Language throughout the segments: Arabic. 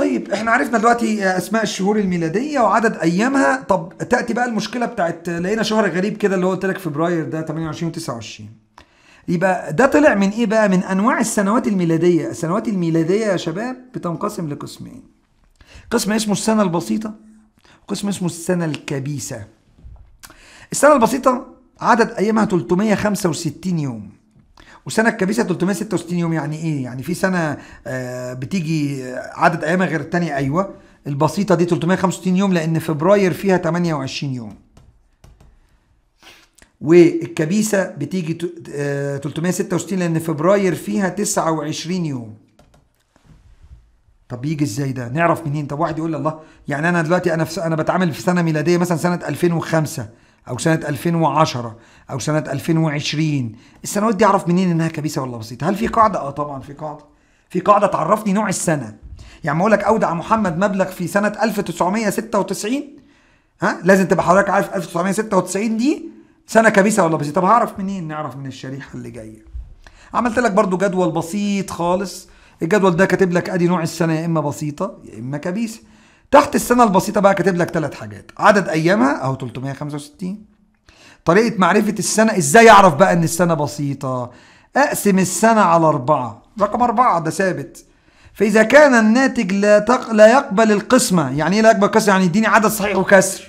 طيب احنا عرفنا دلوقتي آه، اسماء الشهور الميلاديه وعدد ايامها طب تاتي بقى المشكله بتاعت آه، لقينا شهر غريب كده اللي هو قلت لك فبراير ده 28 و29 يبقى ده طلع من ايه بقى من انواع السنوات الميلاديه السنوات الميلاديه يا شباب بتنقسم لقسمين قسم اسمه السنه البسيطه وقسم اسمه السنه الكبيسه السنه البسيطه عدد ايامها 365 يوم وسنه الكبيسه 366 يوم يعني ايه يعني في سنه آه، بتيجي آه، عدد ايامها غير الثانيه ايوه البسيطه دي 365 يوم لان فبراير فيها 28 يوم والكبيسه بتيجي 366 آه، لان فبراير فيها 29 يوم طب يجي ازاي ده نعرف منين طب واحد يقول الله يعني انا دلوقتي انا في انا بتعامل في سنه ميلاديه مثلا سنه 2005 او سنه 2010 او سنه 2020 السنوات دي اعرف منين انها كبيسه ولا بسيطه هل في قاعده اه طبعا في قاعده في قاعده تعرفني نوع السنه يعني اقول لك اودع محمد مبلغ في سنه 1996 ها لازم تبقى حضرتك عارف 1996 دي سنه كبيسه ولا بسيطه طب هعرف منين نعرف من الشريحه اللي جايه عملت لك برضو جدول بسيط خالص الجدول ده كاتب لك ادي نوع السنه يا اما بسيطه يا اما كبيسه تحت السنة البسيطة بقى كاتب لك ثلاث حاجات عدد أيامها أهو 365 طريقة معرفة السنة إزاي أعرف بقى إن السنة بسيطة أقسم السنة على أربعة رقم أربعة ده ثابت فإذا كان الناتج لا تق... لا يقبل القسمة يعني إيه لا يقبل القسمة يعني يديني عدد صحيح وكسر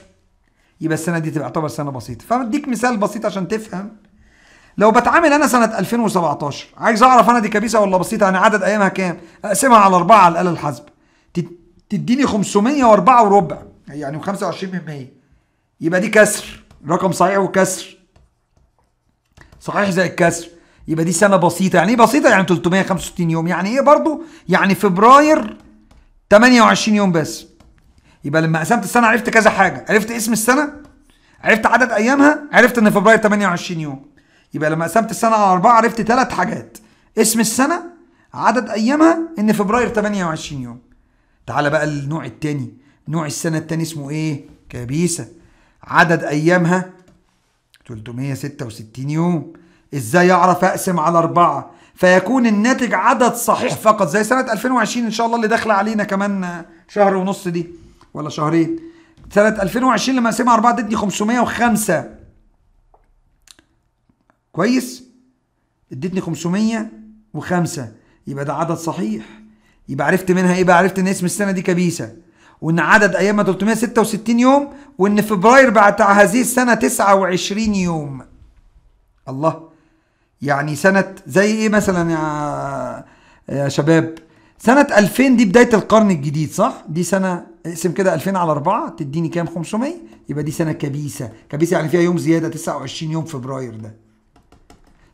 يبقى السنة دي تعتبر سنة بسيطة فبديك مثال بسيط عشان تفهم لو بتعامل أنا سنة 2017 عايز أعرف أنا دي كبيسة ولا بسيطة أنا يعني عدد أيامها كام أقسمها على أربعة على الآلة الحاسبة تديني 504 وربع يعني 25 من يبقى دي كسر رقم صحيح وكسر صحيح زي الكسر يبقى دي سنه بسيطه يعني ايه بسيطه يعني 365 يوم يعني ايه برضو يعني فبراير 28 يوم بس يبقى لما قسمت السنه عرفت كذا حاجه عرفت اسم السنه عرفت عدد ايامها عرفت ان فبراير 28 يوم يبقى لما قسمت السنه على اربعه عرفت ثلاث حاجات اسم السنه عدد ايامها ان فبراير 28 يوم تعالى بقى النوع التاني نوع السنة التاني اسمه ايه كبيسة عدد ايامها 366 يوم ازاي اعرف اقسم على اربعة فيكون الناتج عدد صحيح فقط زي سنة 2020 ان شاء الله اللي داخلة علينا كمان شهر ونص دي ولا شهرين سنة 2020 لما اقسمها اربعة تدي 505 كويس ادتني 505 يبقى ده عدد صحيح يبقى عرفت منها ايه بقى عرفت ان اسم السنه دي كبيسه وان عدد ايامها 366 يوم وان فبراير بتاع هذه السنه 29 يوم الله يعني سنه زي ايه مثلا يا يا شباب سنه 2000 دي بدايه القرن الجديد صح دي سنه اقسم كده 2000 على 4 تديني كام 500 يبقى دي سنه كبيسه كبيسه يعني فيها يوم زياده 29 يوم فبراير ده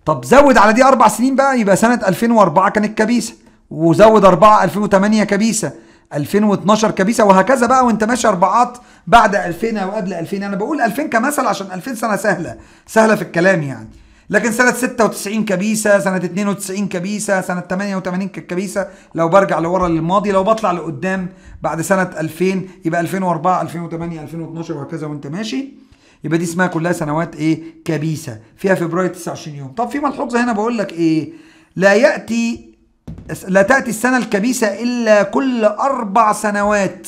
طب زود على دي اربع سنين بقى يبقى سنه 2004 كانت كبيسه وزود أربعة 2008 كبيسة 2012 كبيسة وهكذا بقى وانت ماشي أربعات بعد 2000 أو قبل 2000 أنا بقول 2000 كمثل عشان 2000 سنة سهلة سهلة في الكلام يعني لكن سنة 96 كبيسة سنة 92 كبيسة سنة 88 كبيسة لو برجع لورا للماضي لو بطلع لقدام بعد سنة 2000 يبقى 2004 2008 2012 وهكذا وانت ماشي يبقى دي اسمها كلها سنوات ايه كبيسة فيها فبراير 29 يوم طب في ملحوظة هنا بقول لك ايه لا يأتي لا تأتي السنة الكبيسة إلا كل أربع سنوات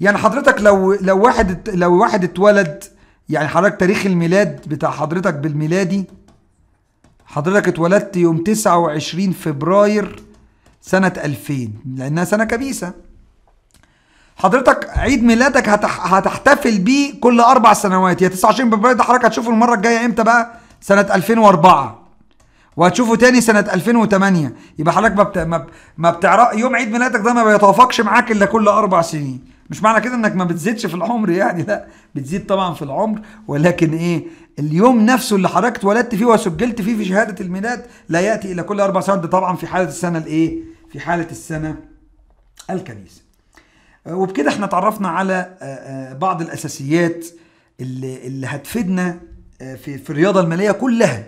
يعني حضرتك لو لو واحد لو واحد اتولد يعني حضرتك تاريخ الميلاد بتاع حضرتك بالميلادي حضرتك اتولدت يوم 29 فبراير سنة 2000 لأنها سنة كبيسة حضرتك عيد ميلادك هتحتفل بيه كل أربع سنوات يا 29 فبراير ده حضرتك هتشوفه المرة الجاية إمتى بقى؟ سنة 2004 وهتشوفه تاني سنة 2008 يبقى حضرتك ما بت... ما بتعرف يوم عيد ميلادك ده ما بيتوافقش معاك الا كل أربع سنين مش معنى كده انك ما بتزيدش في العمر يعني لا بتزيد طبعا في العمر ولكن ايه اليوم نفسه اللي حضرتك اتولدت فيه وسجلت فيه في شهادة الميلاد لا يأتي الا كل أربع سنوات ده طبعا في حالة السنة الايه في حالة السنة الكنيسة آه، وبكده احنا اتعرفنا على آه، آه، بعض الأساسيات اللي, اللي هتفيدنا في, في الرياضة المالية كلها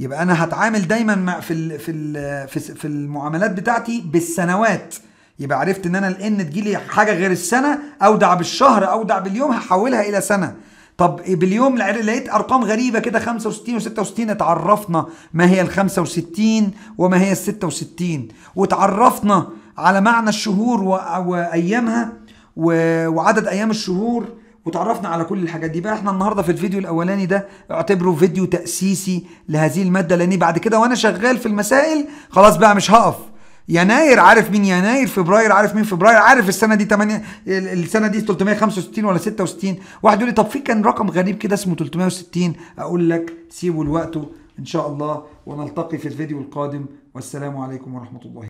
يبقى انا هتعامل دايما مع في الـ في الـ في المعاملات بتاعتي بالسنوات يبقى عرفت ان انا الان تجيلي حاجه غير السنه اودع بالشهر اودع باليوم هحولها الى سنه طب باليوم لقيت ارقام غريبه كده 65 و66 اتعرفنا ما هي ال 65 وما هي ال 66 واتعرفنا على معنى الشهور وايامها وعدد ايام الشهور وتعرفنا على كل الحاجات دي بقى احنا النهارده في الفيديو الاولاني ده اعتبره فيديو تاسيسي لهذه الماده لاني بعد كده وانا شغال في المسائل خلاص بقى مش هقف يناير عارف مين يناير فبراير عارف مين فبراير عارف السنه دي 8 السنه دي 365 ولا 66 واحد يقول لي طب في كان رقم غريب كده اسمه 360 اقول لك سيبوا لوقته ان شاء الله ونلتقي في الفيديو القادم والسلام عليكم ورحمه الله